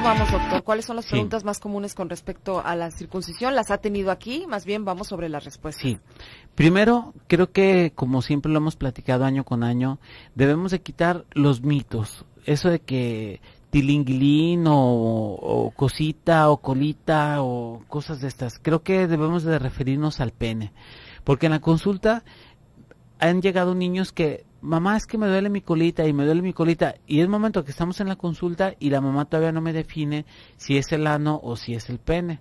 vamos, doctor? ¿Cuáles son las preguntas más comunes con respecto a la circuncisión? ¿Las ha tenido aquí? Más bien vamos sobre la respuesta. Sí. Primero, creo que como siempre lo hemos platicado año con año, debemos de quitar los mitos. Eso de que tilinguilín o cosita o colita o cosas de estas. Creo que debemos de referirnos al pene. Porque en la consulta han llegado niños que mamá, es que me duele mi colita y me duele mi colita. Y es momento que estamos en la consulta y la mamá todavía no me define si es el ano o si es el pene.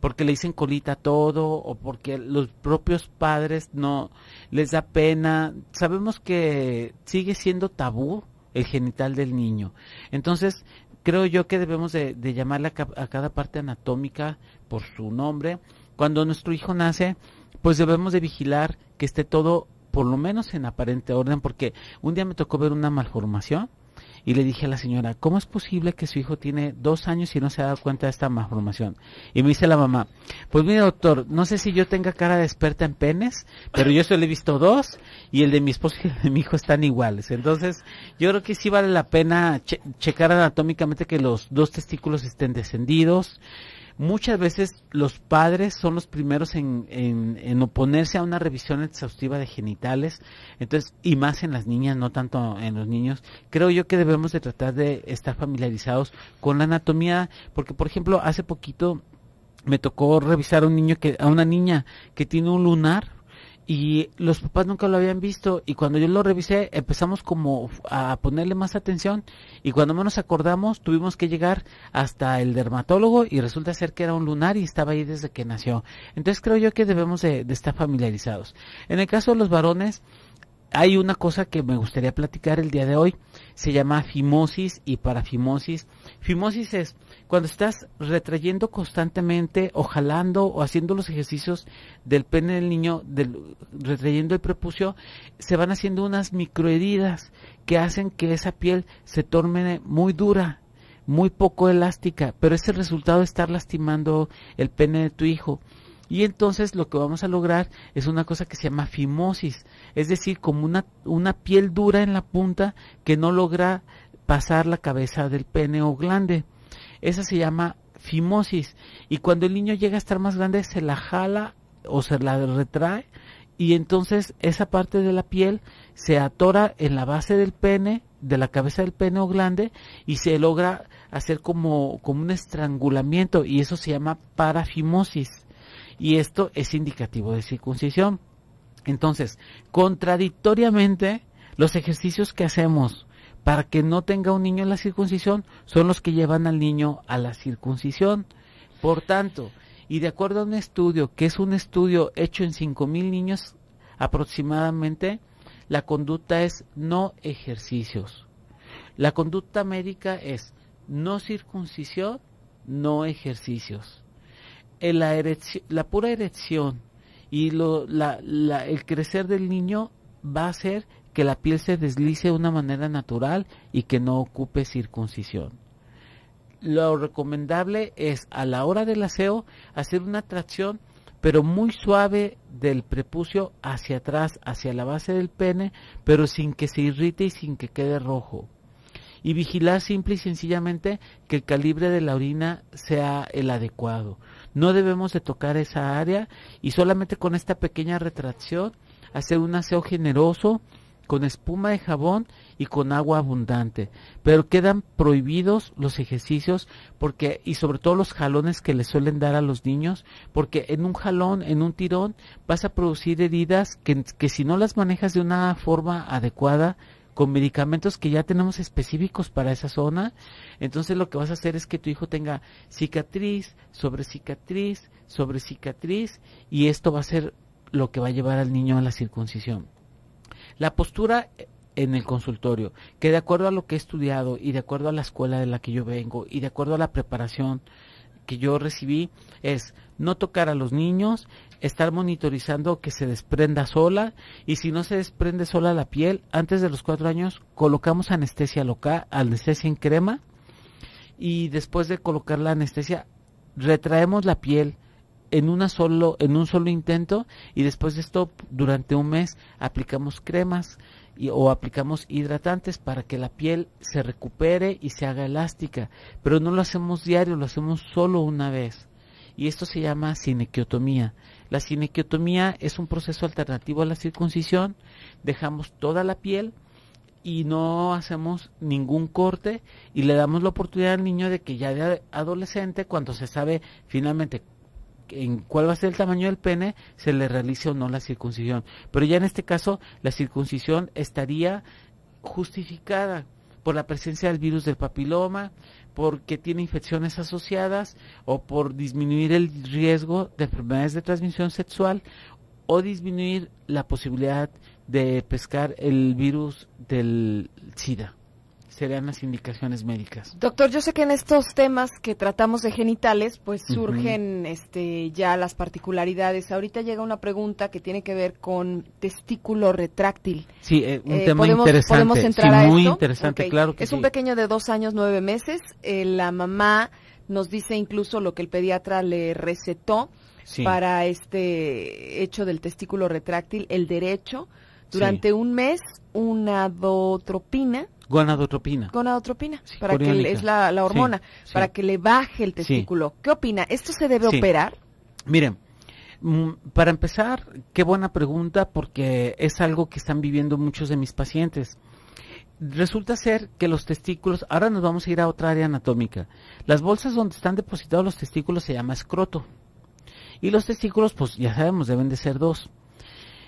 Porque le dicen colita todo o porque los propios padres no les da pena. Sabemos que sigue siendo tabú el genital del niño. Entonces, creo yo que debemos de, llamarle a, a cada parte anatómica por su nombre. Cuando nuestro hijo nace, pues debemos de vigilar que esté todo por lo menos en aparente orden, porque un día me tocó ver una malformación y le dije a la señora, ¿cómo es posible que su hijo tiene dos años y no se ha dado cuenta de esta malformación? Y me dice la mamá, pues mire doctor, no sé si yo tenga cara de experta en penes, pero yo solo he visto dos y el de mi esposo y el de mi hijo están iguales. Entonces, yo creo que sí vale la pena checar anatómicamente que los dos testículos estén descendidos, muchas veces los padres son los primeros en, en, oponerse a una revisión exhaustiva de genitales, entonces, y más en las niñas, no tanto en los niños. Creo yo que debemos de tratar de estar familiarizados con la anatomía, porque por ejemplo, hace poquito me tocó revisar un niño que, a una niña que tiene un lunar y los papás nunca lo habían visto y cuando yo lo revisé empezamos como a ponerle más atención y cuando menos acordamos tuvimos que llegar hasta el dermatólogo y resulta ser que era un lunar y estaba ahí desde que nació. Entonces creo yo que debemos de, estar familiarizados. En el caso de los varones, hay una cosa que me gustaría platicar el día de hoy. Se llama fimosis y parafimosis. Fimosis es cuando estás retrayendo constantemente o jalando o haciendo los ejercicios del pene del niño, retrayendo el prepucio, se van haciendo unas microheridas que hacen que esa piel se torne muy dura, muy poco elástica, pero es el resultado de estar lastimando el pene de tu hijo. Y entonces lo que vamos a lograr es una cosa que se llama fimosis, es decir, como una, una piel dura en la punta que no logra pasar la cabeza del pene o glande. Esa se llama fimosis. Y cuando el niño llega a estar más grande, se la jala o se la retrae y entonces esa parte de la piel se atora en la base del pene, de la cabeza del pene o glande y se logra hacer como, como un estrangulamiento y eso se llama parafimosis. Y esto es indicativo de circuncisión. Entonces, contradictoriamente, los ejercicios que hacemos para que no tenga un niño en la circuncisión son los que llevan al niño a la circuncisión. Por tanto, y de acuerdo a un estudio, que es un estudio hecho en 5.000 niños aproximadamente, la conducta es no ejercicios. La conducta médica es no circuncisión, no ejercicios. La, pura erección y el crecer del niño va a ser que la piel se deslice de una manera natural y que no ocupe circuncisión. Lo recomendable es a la hora del aseo hacer una tracción pero muy suave del prepucio hacia atrás, hacia la base del pene, pero sin que se irrite y sin que quede rojo. Y vigilar simple y sencillamente que el calibre de la orina sea el adecuado. No debemos de tocar esa área y solamente con esta pequeña retracción hacer un aseo generoso con espuma de jabón y con agua abundante, pero quedan prohibidos los ejercicios porque y sobre todo los jalones que le suelen dar a los niños, porque en un jalón, en un tirón vas a producir heridas que, que si no las manejas de una forma adecuada con medicamentos que ya tenemos específicos para esa zona, entonces lo que vas a hacer es que tu hijo tenga cicatriz sobre cicatriz sobre cicatriz y esto va a ser lo que va a llevar al niño a la circuncisión. La postura en el consultorio, que de acuerdo a lo que he estudiado y de acuerdo a la escuela de la que yo vengo y de acuerdo a la preparación que yo recibí, es no tocar a los niños, estar monitorizando que se desprenda sola y si no se desprende sola la piel, antes de los cuatro años colocamos anestesia local, anestesia en crema y después de colocar la anestesia retraemos la piel en, una solo, en un solo intento y después de esto durante un mes aplicamos cremas y, o aplicamos hidratantes para que la piel se recupere y se haga elástica. Pero no lo hacemos diario, lo hacemos solo una vez. Y esto se llama cinequiotomía. La cinequiotomía es un proceso alternativo a la circuncisión. Dejamos toda la piel y no hacemos ningún corte y le damos la oportunidad al niño de que ya de adolescente, cuando se sabe finalmente en cuál va a ser el tamaño del pene, se le realice o no la circuncisión. Pero ya en este caso, la circuncisión estaría justificada por la presencia del virus del papiloma, porque tiene infecciones asociadas o por disminuir el riesgo de enfermedades de transmisión sexual o disminuir la posibilidad de pescar el virus del SIDA serían las indicaciones médicas. Doctor, yo sé que en estos temas que tratamos de genitales, pues surgen este, ya las particularidades. Ahorita llega una pregunta que tiene que ver con testículo retráctil. Sí, eh, un eh, tema interesante. ¿podemos entrar a muy interesante, claro que Es un pequeño de dos años, nueve meses. Eh, la mamá nos dice incluso lo que el pediatra le recetó para este hecho del testículo retráctil, el derecho durante un mes una dotropina Gonadotropina. Gonadotropina, para que es la, la hormona, para que le baje el testículo. ¿Qué opina? ¿Esto se debe operar? Miren, mm, para empezar, qué buena pregunta porque es algo que están viviendo muchos de mis pacientes. Resulta ser que los testículos, ahora nos vamos a ir a otra área anatómica. Las bolsas donde están depositados los testículos se llama escroto. Y los testículos, pues ya sabemos, deben de ser dos.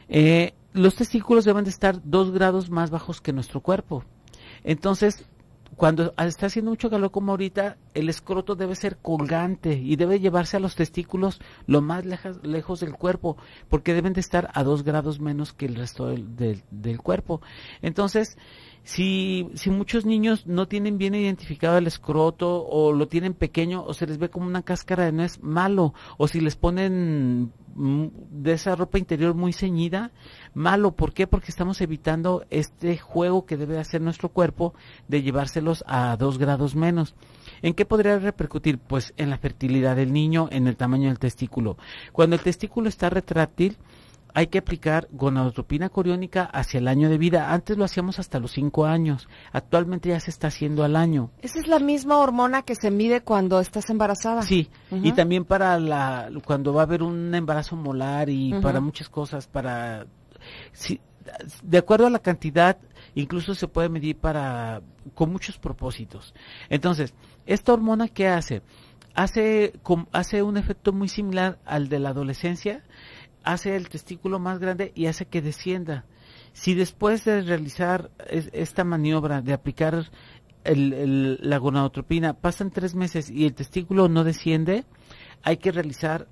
Eh, los testículos deben de estar dos grados más bajos que nuestro cuerpo. Entonces, cuando está haciendo mucho calor como ahorita, el escroto debe ser colgante y debe llevarse a los testículos lo más lejos del cuerpo, porque deben de estar a dos grados menos que el resto del, del, cuerpo. Entonces, si, si muchos niños no tienen bien identificado el escroto o lo tienen pequeño o se les ve como una cáscara de no es malo, o si les ponen Mm, de esa ropa interior muy ceñida, malo. ¿Por qué? Porque estamos evitando este juego que debe hacer nuestro cuerpo de llevárselos a dos grados menos. ¿En qué podría repercutir? Pues en la fertilidad del niño, en el tamaño del testículo. Cuando el testículo está retráctil, hay que aplicar gonadotropina coriónica hacia el año de vida. Antes lo hacíamos hasta los cinco años. Actualmente ya se está haciendo al año. ¿Esa es la misma hormona que se mide cuando estás embarazada? Sí, y también para la cuando va a haber un embarazo molar y para muchas cosas, para si de acuerdo a la cantidad, incluso se puede medir para con muchos propósitos. Entonces, esta hormona qué hace? Hace, hace un efecto muy similar al de la adolescencia, hace el testículo más grande y hace que descienda. Si después de realizar esta maniobra, de aplicar la gonadotropina, pasan tres meses y el testículo no desciende, hay que realizar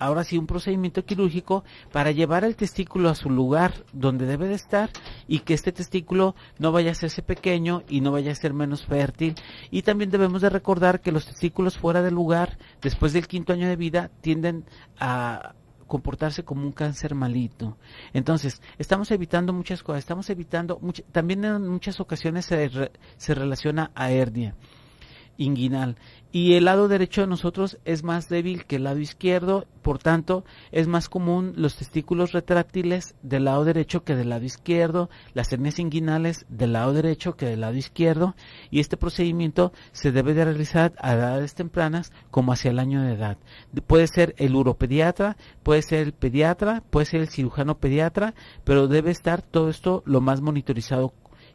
ahora sí un procedimiento quirúrgico para llevar el testículo a su lugar donde debe de estar y que este testículo no vaya a hacerse pequeño y no vaya a ser menos fértil. Y también debemos de recordar que los testículos fuera de lugar después del quinto año de vida tienden a, comportarse como un cáncer malito. Entonces, estamos evitando muchas cosas, estamos evitando, también en muchas ocasiones se, se relaciona a hernia inguinal. Y el lado derecho de nosotros es más débil que el lado izquierdo, por tanto, es más común los testículos retráctiles del lado derecho que del lado izquierdo, las hernias inguinales del lado derecho que del lado izquierdo, y este procedimiento se debe de realizar a edades tempranas como hacia el año de edad. Puede ser el uropediatra, puede ser el pediatra, puede ser el cirujano pediatra, pero debe estar todo esto lo más monitorizado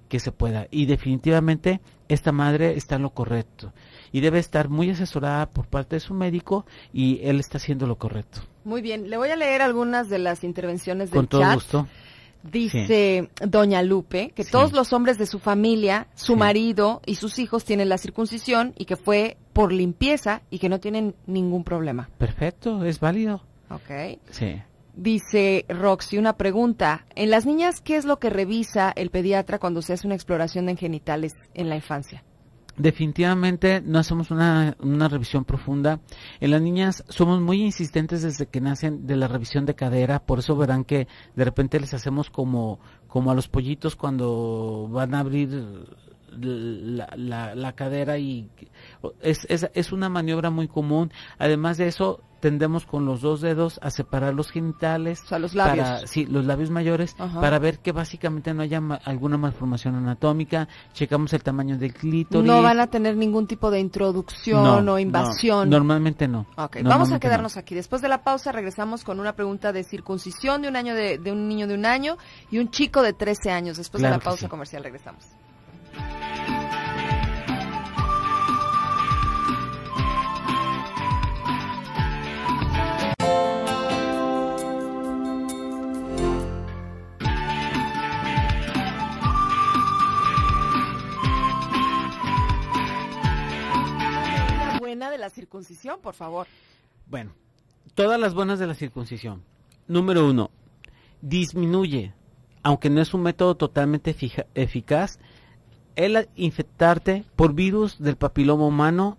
que se pueda. Y definitivamente esta madre está en lo correcto y debe estar muy asesorada por parte de su médico y él está haciendo lo correcto. Muy bien, le voy a leer algunas de las intervenciones del Con todo gusto. Dice Doña Lupe que todos los hombres de su familia, su marido y sus hijos tienen la circuncisión y que fue por limpieza y que no tienen ningún problema. Perfecto, es válido. Ok. Sí. Dice Roxy, una pregunta. En las niñas, ¿qué es lo que revisa el pediatra cuando se hace una exploración en genitales en la infancia? Definitivamente no hacemos una, revisión profunda. En las niñas somos muy insistentes desde que nacen de la revisión de cadera, por eso verán que de repente les hacemos como, como a los pollitos cuando van a abrir la, cadera y es, es, es una maniobra muy común. Además de eso, tendemos con los dos dedos a separar los genitales. a los labios. sí, los labios mayores, para ver que básicamente no haya alguna malformación anatómica. Checamos el tamaño del clítoris. No van a tener ningún tipo de introducción o invasión. normalmente no. vamos a quedarnos aquí. Después de la pausa regresamos con una pregunta de circuncisión de un, año de, un niño de un año y un chico de 13 años. Después de la pausa comercial regresamos. la circuncisión, por favor? Bueno, todas las buenas de la circuncisión. Número uno, disminuye, aunque no es un método totalmente eficaz, el infectarte por virus del papiloma humano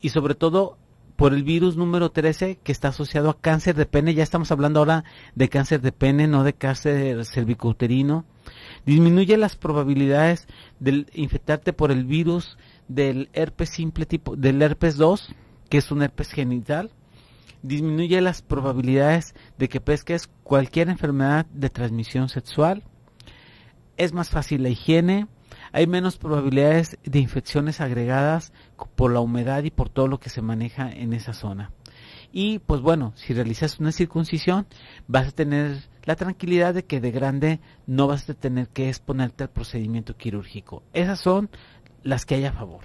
y sobre todo por el virus número 13 que está asociado a cáncer de pene. Ya estamos hablando ahora de cáncer de pene, no de cáncer cervicouterino. Disminuye las probabilidades de infectarte por el virus del herpes simple tipo, del herpes 2, que es un herpes genital, disminuye las probabilidades de que pesques cualquier enfermedad de transmisión sexual, es más fácil la higiene, hay menos probabilidades de infecciones agregadas por la humedad y por todo lo que se maneja en esa zona. Y pues bueno, si realizas una circuncisión, vas a tener la tranquilidad de que de grande no vas a tener que exponerte al procedimiento quirúrgico. Esas son las que hay a favor.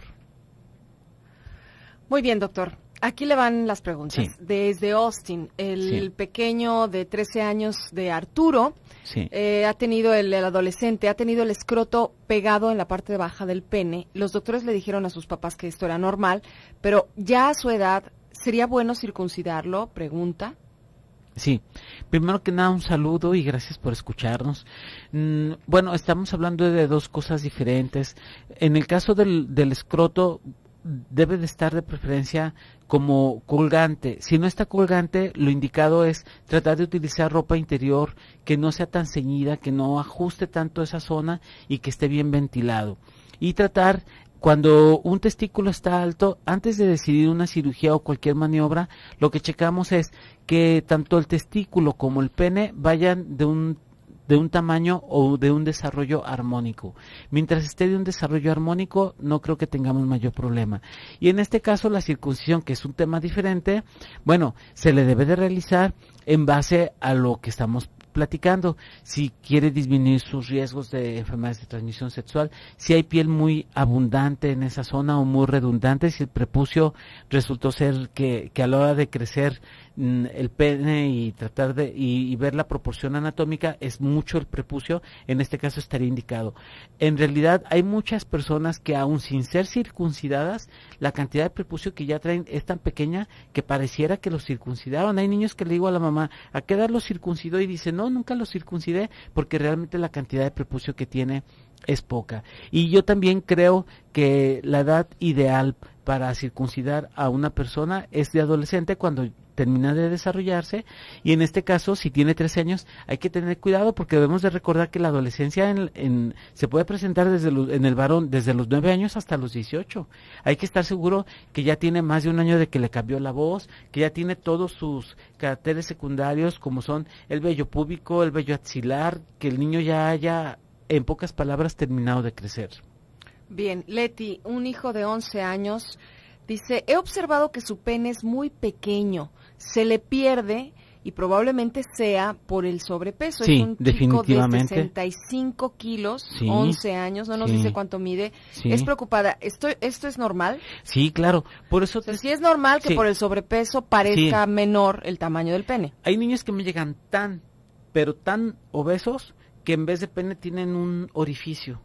Muy bien, doctor. Aquí le van las preguntas. Desde Austin, el pequeño de 13 años de Arturo eh, ha tenido, el, el, adolescente, ha tenido el escroto pegado en la parte baja del pene. Los doctores le dijeron a sus papás que esto era normal, pero ya a su edad, ¿sería bueno circuncidarlo? Pregunta. Sí, primero que nada un saludo y gracias por escucharnos. Mm, bueno, estamos hablando de dos cosas diferentes. En el caso del, del escroto debe de estar de preferencia como colgante. Si no está colgante, lo indicado es tratar de utilizar ropa interior que no sea tan ceñida, que no ajuste tanto esa zona y que esté bien ventilado. Y tratar cuando un testículo está alto, antes de decidir una cirugía o cualquier maniobra, lo que checamos es que tanto el testículo como el pene vayan de un tamaño o de un desarrollo armónico. Mientras esté de un desarrollo armónico, no creo que tengamos mayor problema. Y en este caso, la circuncisión, que es un tema diferente, bueno, se le debe de realizar en base a lo que estamos platicando, si quiere disminuir sus riesgos de enfermedades de transmisión sexual, si hay piel muy abundante en esa zona o muy redundante, si el prepucio resultó ser que, que a la hora de crecer Mm, el pene y tratar de y, ver la proporción anatómica es mucho el prepucio en este caso estaría indicado en realidad hay muchas personas que aún sin ser circuncidadas la cantidad de prepucio que ya traen es tan pequeña que pareciera que los circuncidaron hay niños que le digo a la mamá a qué edad circuncidó y dice no nunca lo circuncidé porque realmente la cantidad de prepucio que tiene es poca y yo también creo que la edad ideal para circuncidar a una persona es de adolescente cuando termina de desarrollarse y en este caso si tiene 13 años hay que tener cuidado porque debemos de recordar que la adolescencia en, se puede presentar desde en el varón desde los 9 años hasta los 18. Hay que estar seguro que ya tiene más de un año de que le cambió la voz, que ya tiene todos sus caracteres secundarios como son el vello púbico, el vello axilar, que el niño ya haya en pocas palabras terminado de crecer. Bien, Leti, un hijo de 11 años dice, he observado que su pene es muy pequeño se le pierde y probablemente sea por el sobrepeso. es un chico de 65 kilos, 11 años, no nos dice cuánto mide. Es preocupada. ¿Esto, ¿Esto es normal? Sí, claro. Por eso... sí es normal que por el sobrepeso parezca menor el tamaño del pene. Hay niños que me llegan tan, pero tan obesos que en vez de pene tienen un orificio.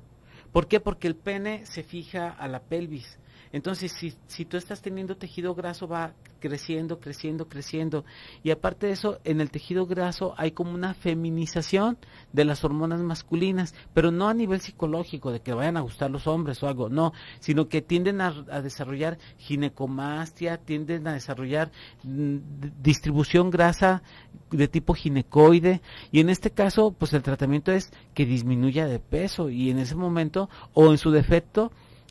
¿Por qué? Porque el pene se fija a la pelvis. Entonces, si, si tú estás teniendo tejido graso, va creciendo, creciendo, creciendo. Y aparte de eso, en el tejido graso hay como una feminización de las hormonas masculinas, pero no a nivel psicológico, de que vayan a gustar los hombres o algo, no, sino que tienden a, desarrollar ginecomastia, tienden a desarrollar mm, distribución grasa de tipo ginecoide. Y en este caso, pues el tratamiento es que disminuya de peso y en ese momento, o en su defecto,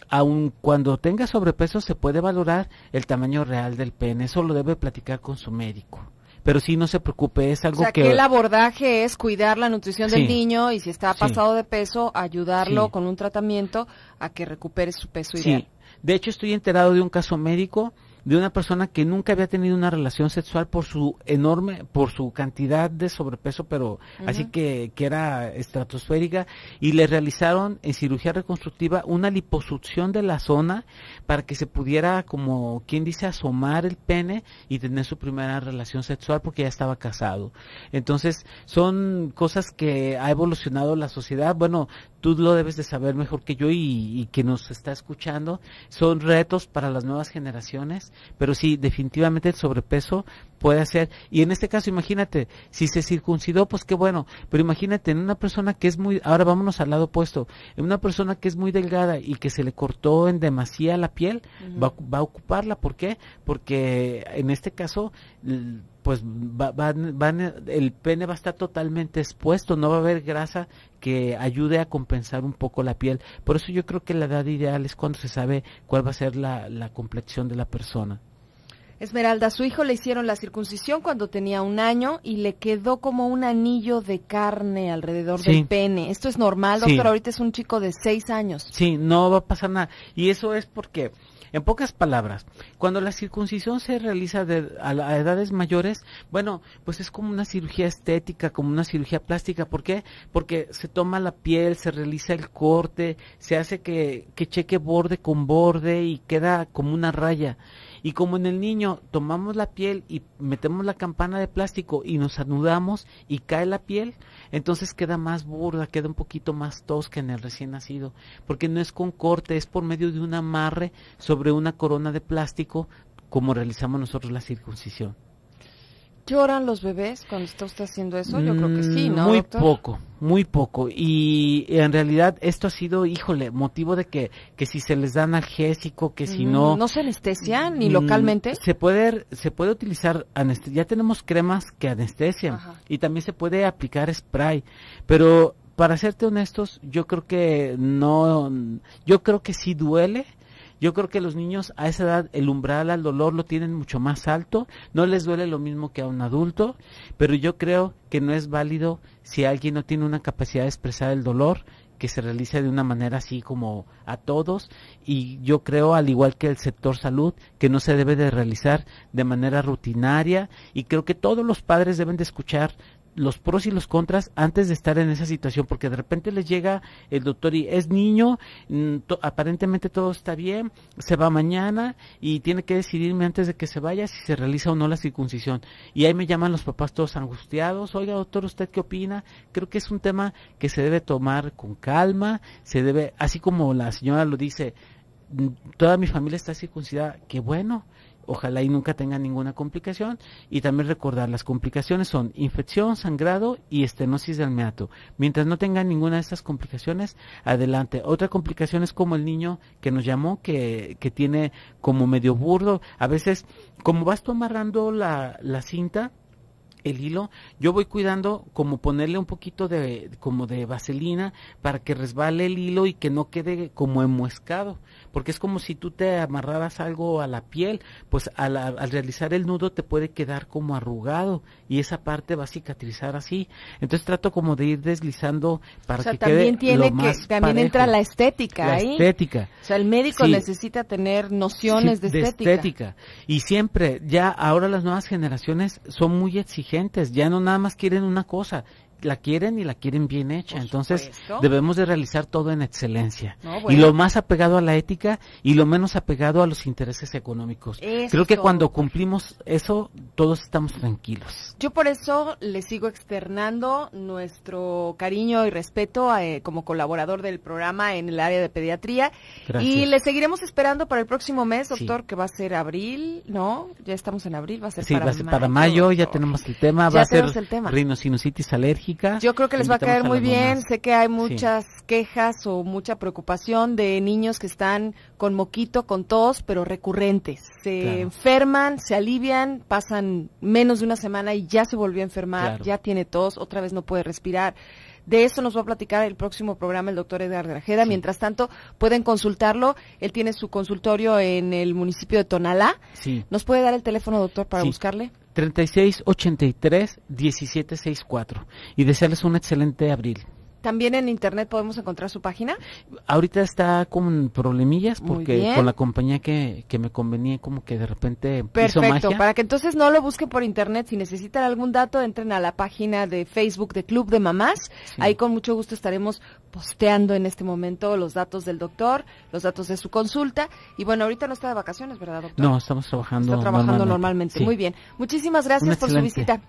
aun cuando tenga sobrepeso se puede valorar el tamaño real del pene, eso lo debe platicar con su médico. Pero sí, no se preocupe, es algo que... el abordaje es cuidar la nutrición del niño y si está pasado de peso, ayudarlo con un tratamiento a que recupere su peso ideal. Sí, de hecho estoy enterado de un caso médico de una persona que nunca había tenido una relación sexual por su enorme, por su cantidad de sobrepeso, pero así que, que era estratosférica, y le realizaron en cirugía reconstructiva una liposucción de la zona para que se pudiera, como quien dice, asomar el pene y tener su primera relación sexual porque ya estaba casado. Entonces, son cosas que ha evolucionado la sociedad. Bueno, tú lo debes de saber mejor que yo y, y, que nos está escuchando, son retos para las nuevas generaciones, pero sí, definitivamente el sobrepeso puede hacer. Y en este caso, imagínate, si se circuncidó, pues qué bueno, pero imagínate en una persona que es muy, ahora vámonos al lado opuesto, en una persona que es muy delgada y que se le cortó en demasía la piel, va, a ocuparla, ¿por qué? Porque en este caso, pues va, va, el pene va a estar totalmente expuesto, no va a haber grasa que ayude a compensar un poco la piel. Por eso yo creo que la edad ideal es cuando se sabe cuál va a ser la, la complexión de la persona. Esmeralda, su hijo le hicieron la circuncisión cuando tenía un año y le quedó como un anillo de carne alrededor del pene. Esto es normal, doctor. Ahorita es un chico de seis años. Sí, no va a pasar nada. Y eso es porque, en pocas palabras, cuando la circuncisión se realiza a, edades mayores, bueno, pues es como una cirugía estética, como una cirugía plástica. ¿Por qué? Porque se toma la piel, se realiza el corte, se hace que cheque borde con borde y queda como una raya. Y como en el niño tomamos la piel y metemos la campana de plástico y nos anudamos y cae la piel, entonces queda más burda, queda un poquito más tosca en el recién nacido, porque no es con corte, es por medio de un amarre sobre una corona de plástico como realizamos nosotros la circuncisión. ¿Lloran los bebés cuando usted está haciendo eso? Yo creo que sí, mm, ¿no? Muy poco, muy poco. Y en realidad esto ha sido, híjole, motivo de que, que si se les dan analgésico, que si no... Mm, no se anestesian ni mm, localmente. Se puede, se puede utilizar, ya tenemos cremas que anestesian y también se puede aplicar spray, pero para serte honestos, yo creo que no, yo creo que sí duele, yo creo que los niños a esa edad el umbral al dolor lo tienen mucho más alto, no les duele lo mismo que a un adulto, pero yo creo que no es válido si alguien no tiene una capacidad de expresar el dolor que se realice de una manera así como a todos y yo creo al igual que el sector salud que no se debe de realizar de manera rutinaria y creo que todos los padres deben de escuchar los pros y los contras antes de estar en esa situación, porque de repente les llega el doctor y es niño, mm, aparentemente todo está bien, se va mañana y tiene que decidirme antes de que se vaya si se realiza o no la circuncisión. Y ahí me llaman los papás todos angustiados, oiga doctor, ¿usted qué opina? Creo que es un tema que se debe tomar con calma, se debe, así como la señora lo dice, mm, toda mi familia está circuncidada, qué bueno, Ojalá y nunca tenga ninguna complicación. Y también recordar, las complicaciones son infección, sangrado y estenosis del meato. Mientras no tenga ninguna de estas complicaciones, adelante. Otra complicación es como el niño que nos llamó, que, que tiene como medio burdo. A veces, como vas tú amarrando la, la cinta, el hilo, yo voy cuidando como ponerle un poquito de como de vaselina para que resbale el hilo y que no quede como enmuescado porque es como si tú te amarraras algo a la piel, pues al, realizar el nudo te puede quedar como arrugado y esa parte va a cicatrizar así. Entonces trato como de ir deslizando para que también quede que también entra la estética la estética. O sea, el médico necesita tener nociones de, de estética. Y siempre ya ahora las nuevas generaciones son muy exigentes, ya no nada más quieren una cosa, la quieren y la quieren bien hecha. Entonces debemos de realizar todo en excelencia. Y lo más apegado a la ética y lo menos apegado a los intereses económicos. Creo que cuando cumplimos eso, todos estamos tranquilos. Yo por eso le sigo externando nuestro cariño y respeto eh, como colaborador del programa en el área de pediatría. Y le seguiremos esperando para el próximo mes, doctor, que va a ser abril, ¿no? Ya estamos en abril, va a ser para, mayo, ya tenemos el tema, va a ser el alergia yo creo que les va a caer muy bien. Sé que hay muchas quejas o mucha preocupación de niños que están con moquito, con tos, pero recurrentes. Se enferman, se alivian, pasan menos de una semana y ya se volvió a enfermar, ya tiene tos, otra vez no puede respirar. De eso nos va a platicar el próximo programa el doctor Edgar Grajeda. Mientras tanto, pueden consultarlo. Él tiene su consultorio en el municipio de Tonalá. Sí. ¿Nos puede dar el teléfono, doctor, para buscarle? 3683 1764 y desearles un excelente abril. También en internet podemos encontrar su página. Ahorita está con problemillas porque con la compañía que, me convenía como que de repente Perfecto, para que entonces no lo busquen por internet, si necesitan algún dato entren a la página de Facebook de Club de Mamás. Ahí con mucho gusto estaremos posteando en este momento los datos del doctor, los datos de su consulta y bueno, ahorita no está de vacaciones, ¿verdad, doctor? No, estamos trabajando. Está trabajando normalmente. Muy bien. Muchísimas gracias por su visita.